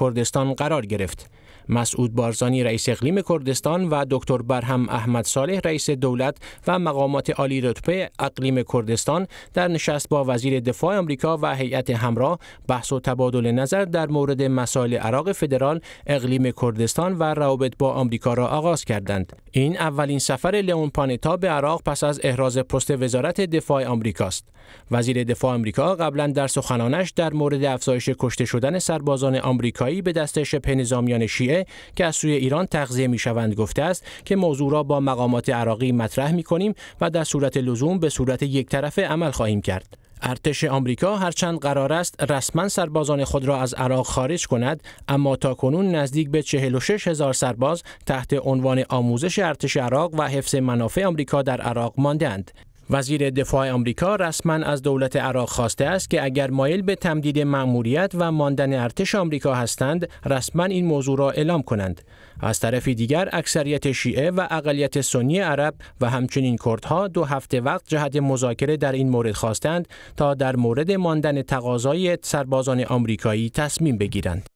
کردستان قرار گرفت. مسعود بارزانی رئیس اقلیم کردستان و دکتر برهم احمد صالح رئیس دولت و مقامات عالی رتبه اقلیم کردستان در نشست با وزیر دفاع آمریکا و هیئت همراه بحث و تبادل نظر در مورد مسائل عراق فدرال اقلیم کردستان و روابط با آمریکا را آغاز کردند این اولین سفر لئون پانتا به عراق پس از احراز پست وزارت دفاع آمریکا است وزیر دفاع آمریکا قبلا در سخنانش در مورد افزایش کشته شدن سربازان آمریکا آمریکایی به دست شبه نظامیان شیعه که از سوی ایران تغذیه میشوند گفته است که موضوع را با مقامات عراقی مطرح می کنیم و در صورت لزوم به صورت یک طرفه عمل خواهیم کرد. ارتش آمریکا هرچند قرار است رسما سربازان خود را از عراق خارج کند اما تا کنون نزدیک به 46 هزار سرباز تحت عنوان آموزش ارتش عراق و حفظ منافع آمریکا در عراق ماندند وزیر دفاع آمریکا رسما از دولت عراق خواسته است که اگر مایل به تمدید مأموریت و ماندن ارتش آمریکا هستند رسما این موضوع را اعلام کنند از طرف دیگر اکثریت شیعه و اقلیت سنی عرب و همچنین کردها دو هفته وقت جهت مذاکره در این مورد خواستند تا در مورد ماندن تقاضای سربازان آمریکایی تصمیم بگیرند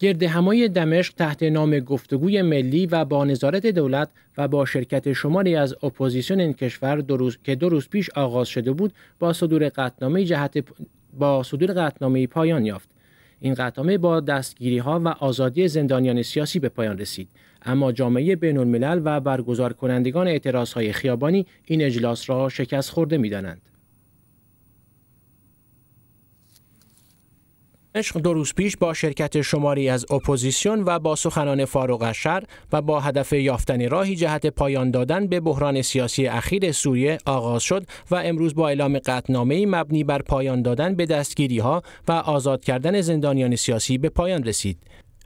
گرد همای دمشق تحت نام گفتگوی ملی و با نظارت دولت و با شرکت شماری از اپوزیسیون این کشور دو روز که دو روز پیش آغاز شده بود با صدور قطنامه جهت با صدور قطنامه پایان یافت این قطنامه با دستگیری ها و آزادی زندانیان سیاسی به پایان رسید اما جامعه بین الملل و برگزار کنندگان اعتراض های خیابانی این اجلاس را شکست خورده می دانند. عشق دو روز پیش با شرکت شماری از اپوزیسیون و با سخنان فاروق اشر و با هدف یافتن راهی جهت پایان دادن به بحران سیاسی اخیر سوریه آغاز شد و امروز با اعلام قطعنامه‌ای مبنی بر پایان دادن به دستگیری ها و آزاد کردن زندانیان سیاسی به پایان رسید.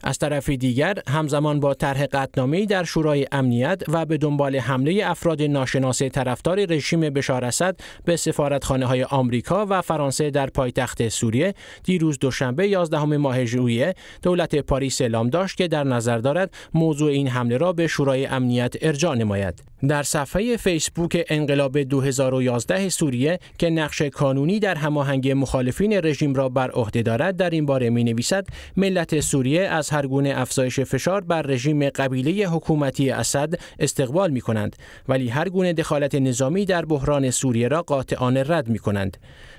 از طرف دیگر همزمان با طرح قطنامه‌ای در شورای امنیت و به دنبال حمله افراد ناشناس طرفدار رژیم بشار اسد به سفارتخانه های آمریکا و فرانسه در پایتخت سوریه دیروز دوشنبه 11 ماه ژوئیه دولت پاریس اعلام داشت که در نظر دارد موضوع این حمله را به شورای امنیت ارجاع نماید در صفحه فیسبوک انقلاب 2011 سوریه که نقش کانونی در هماهنگی مخالفین رژیم را بر عهده دارد در این باره می نویسد ملت سوریه از هر گونه افزایش فشار بر رژیم قبیله حکومتی اسد استقبال می کنند ولی هر گونه دخالت نظامی در بحران سوریه را قاطعانه رد می کنند.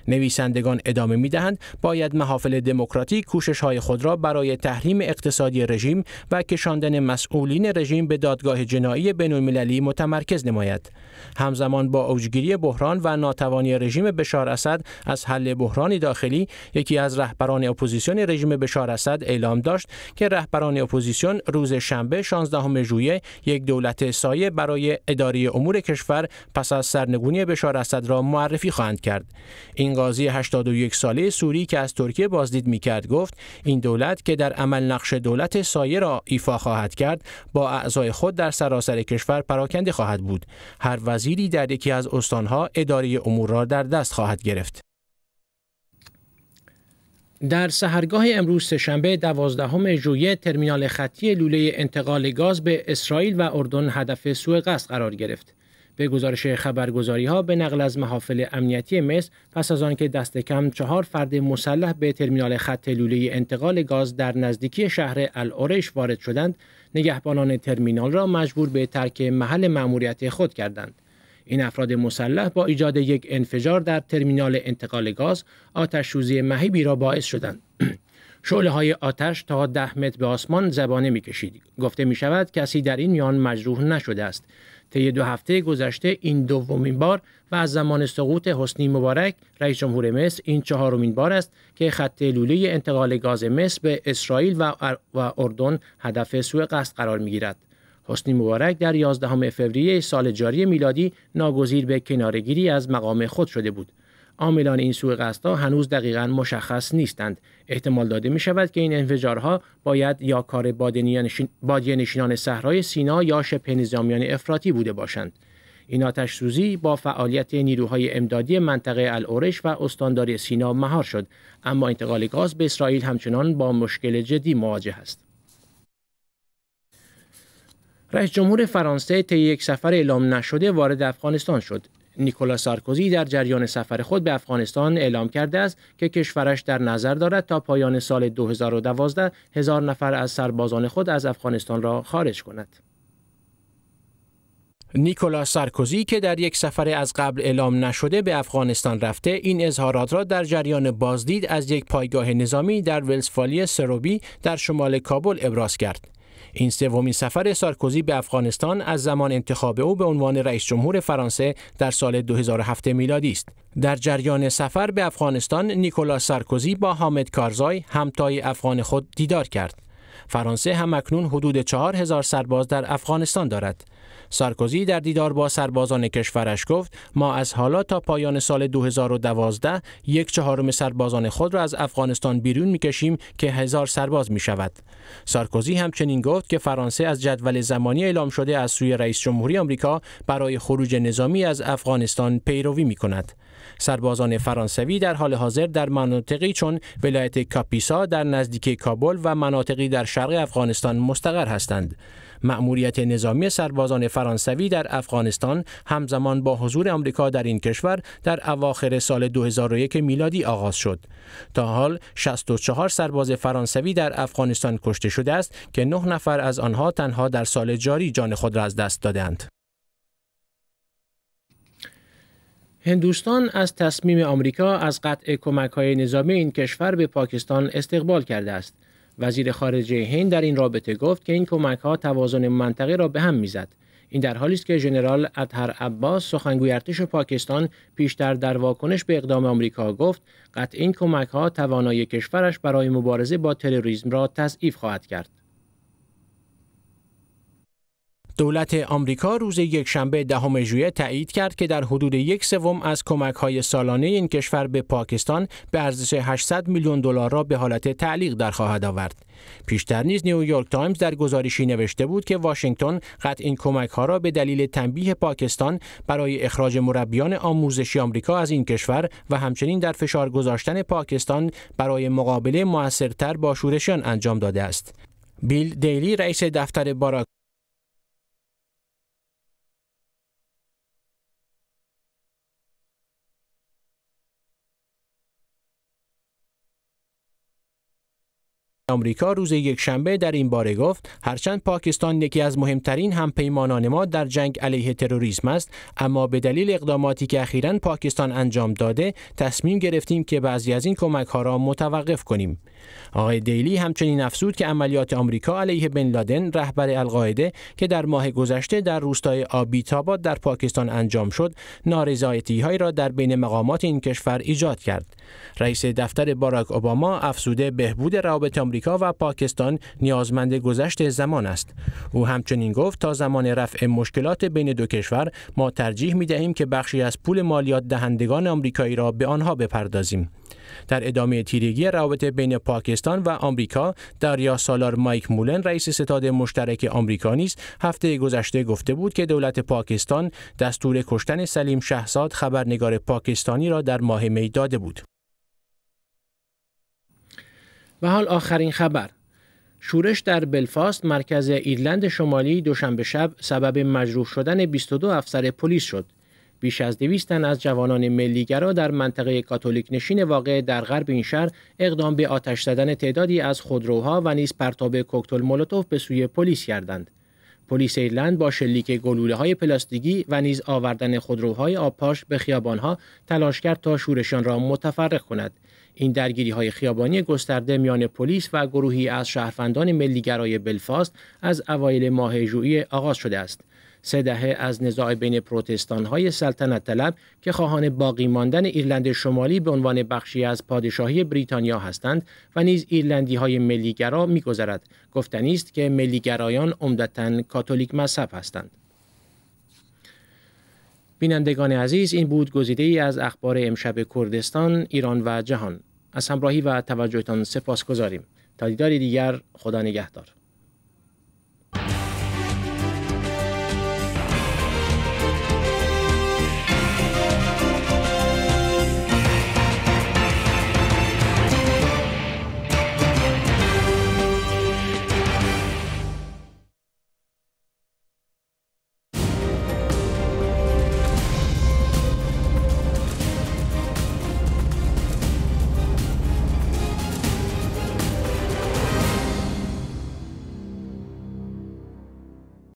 نویسندگان ادامه می دهند باید محافل دموکراتیک کوشش های خود را برای تحریم اقتصادی رژیم و کشاندن مسئولین رژیم به دادگاه جنایی بین المللی متمرکز نماید. همزمان با اوجگیری بحران و ناتوانی رژیم بشار اسد از حل بحران داخلی یکی از رهبران اپوزیسیون رژیم بشار اسد اعلام داشت که رهبران اپوزیسیون روز شنبه 16 ژوئیه یک دولت سایه برای اداره امور کشور پس از سرنگونی بشار اسد را معرفی خواهند کرد این قاضی 81 ساله سوری که از ترکیه بازدید میکرد گفت این دولت که در عمل نقش دولت سایه را ایفا خواهد کرد با اعضای خود در سراسر کشور پراکنده خواهد بود هر وزیری در یکی از استانها اداره امور را در دست خواهد گرفت در سهرگاه امروز سهشنبه دوازدهم ژوئیه ترمینال خطی لوله انتقال گاز به اسرائیل و اردن هدف سوء قصد قرار گرفت. به گزارش خبرگزاری ها به نقل از محافل امنیتی مصر پس از آنکه دست کم چهار فرد مسلح به ترمینال خط لوله انتقال گاز در نزدیکی شهر الارش وارد شدند، نگهبانان ترمینال را مجبور به ترک محل مأموریت خود کردند. این افراد مسلح با ایجاد یک انفجار در ترمینال انتقال گاز آتش مهیبی را باعث شدند شعله های آتش تا ده متر به آسمان زبانه می گفته می شود کسی در این میان مجروح نشده است. طی دو هفته گذشته این دومین بار و از زمان سقوط حسنی مبارک رئیس جمهور مصر این چهارمین بار است که خط لوله انتقال گاز مصر به اسرائیل و اردن هدف سوء قصد قرار می گیرد. حسنی مبارک در 11 فوریه سال جاری میلادی ناگزیر به کنارگیری از مقام خود شده بود. عاملان این سوء ها هنوز دقیقا مشخص نیستند. احتمال داده می شود که این انفجارها باید یا کار بادیه نشینان صحرای سینا یا شبه نظامیان افراطی بوده باشند. این آتش سوزی با فعالیت نیروهای امدادی منطقه اورش و استانداری سینا مهار شد اما انتقال گاز به اسرائیل همچنان با مشکل جدی مواجه است. رئیس جمهور فرانسه طی یک سفر اعلام نشده وارد افغانستان شد. نیکولا سارکوزی در جریان سفر خود به افغانستان اعلام کرده است که کشورش در نظر دارد تا پایان سال 2012 هزار نفر از سربازان خود از افغانستان را خارج کند. نیکولا سارکوزی که در یک سفر از قبل اعلام نشده به افغانستان رفته این اظهارات را در جریان بازدید از یک پایگاه نظامی در ولسفالی سروبی در شمال کابل ابراز کرد. این سومین سفر سارکوزی به افغانستان از زمان انتخاب او به عنوان رئیس جمهور فرانسه در سال 2007 میلادی است. در جریان سفر به افغانستان نیکولا سارکوزی با حامد کارزای همتای افغان خود دیدار کرد. فرانسه هم اکنون حدود 4000 سرباز در افغانستان دارد. سارکوزی در دیدار با سربازان کشورش گفت ما از حالا تا پایان سال 2012 یک چهارم سربازان خود را از افغانستان بیرون میکشیم که هزار سرباز می شود. سارکوزی همچنین گفت که فرانسه از جدول زمانی اعلام شده از سوی رئیس جمهوری آمریکا برای خروج نظامی از افغانستان پیروی می کند. سربازان فرانسوی در حال حاضر در مناطقی چون ولایت کاپیسا در نزدیکی کابل و مناطقی در شرق افغانستان مستقر هستند. مأموریت نظامی سربازان فرانسوی در افغانستان همزمان با حضور آمریکا در این کشور در اواخر سال 2001 میلادی آغاز شد. تا حال 64 سرباز فرانسوی در افغانستان کشته شده است که 9 نفر از آنها تنها در سال جاری جان خود را از دست دادند. هندوستان از تصمیم آمریکا از قطع کمک های نظامی این کشور به پاکستان استقبال کرده است. وزیر خارجه هند در این رابطه گفت که این کمک ها توازن منطقه را به هم میزد. این در حالی است که ژنرال اطهر عباس سخنگوی ارتش پاکستان پیشتر در واکنش به اقدام آمریکا گفت قطع این کمک ها توانایی کشورش برای مبارزه با تروریسم را تضعیف خواهد کرد. دولت آمریکا روز یکشنبه دهم ژوئیه تایید کرد که در حدود یک سوم از کمک‌های سالانه این کشور به پاکستان به ارزش 800 میلیون دلار را به حالت تعلیق در خواهد آورد. پیشتر نیز نیویورک تایمز در گزارشی نوشته بود که واشنگتن قطع این کمک ها را به دلیل تنبیه پاکستان برای اخراج مربیان آموزشی آمریکا از این کشور و همچنین در فشار گذاشتن پاکستان برای مقابله موثرتر با شورشیان انجام داده است. بیل دیلی رئیس دفتر باراک آمریکا روز یک شنبه در این باره گفت هرچند پاکستان یکی از مهمترین همپیمانان ما در جنگ علیه تروریسم است اما به دلیل اقداماتی که اخیرا پاکستان انجام داده تصمیم گرفتیم که بعضی از این کمک ها را متوقف کنیم آقای دیلی همچنین افزود که عملیات آمریکا علیه بن لادن رهبر القاعده که در ماه گذشته در روستای آبیتاباد در پاکستان انجام شد نارضایتی هایی را در بین مقامات این کشور ایجاد کرد رئیس دفتر باراک اوباما افزوده بهبود روابط آمریکا و پاکستان نیازمند گذشت زمان است او همچنین گفت تا زمان رفع مشکلات بین دو کشور ما ترجیح می دهیم که بخشی از پول مالیات دهندگان آمریکایی را به آنها بپردازیم در ادامه تیرگی روابط بین پاکستان و آمریکا دریا سالار مایک مولن رئیس ستاد مشترک آمریکا نیز هفته گذشته گفته بود که دولت پاکستان دستور کشتن سلیم شهزاد خبرنگار پاکستانی را در ماه می داده بود و حال آخرین خبر شورش در بلفاست مرکز ایرلند شمالی دوشنبه شب سبب مجروح شدن 22 افسر پلیس شد بیش از 200 تن از جوانان ملیگرا در منطقه کاتولیک نشین واقع در غرب این شهر اقدام به آتش زدن تعدادی از خودروها و نیز پرتاب کوکتل مولوتوف به سوی پلیس کردند پلیس ایرلند با شلیک گلوله های پلاستیکی و نیز آوردن خودروهای آپاش به خیابانها تلاش کرد تا شورشان را متفرق کند این درگیری های خیابانی گسترده میان پلیس و گروهی از شهروندان ملیگرای بلفاست از اوایل ماه ژوئیه آغاز شده است سه دهه از نزاع بین پروتستان های سلطنت طلب که خواهان باقی ماندن ایرلند شمالی به عنوان بخشی از پادشاهی بریتانیا هستند و نیز ایرلندی های ملیگرا میگذرد گفتنی است که ملیگرایان عمدتا کاتولیک مذهب هستند بینندگان عزیز این بود گزیده ای از اخبار امشب کردستان، ایران و جهان. از همراهی و توجهتان سپاس گذاریم. تا دیداری دیگر خدا نگهدار.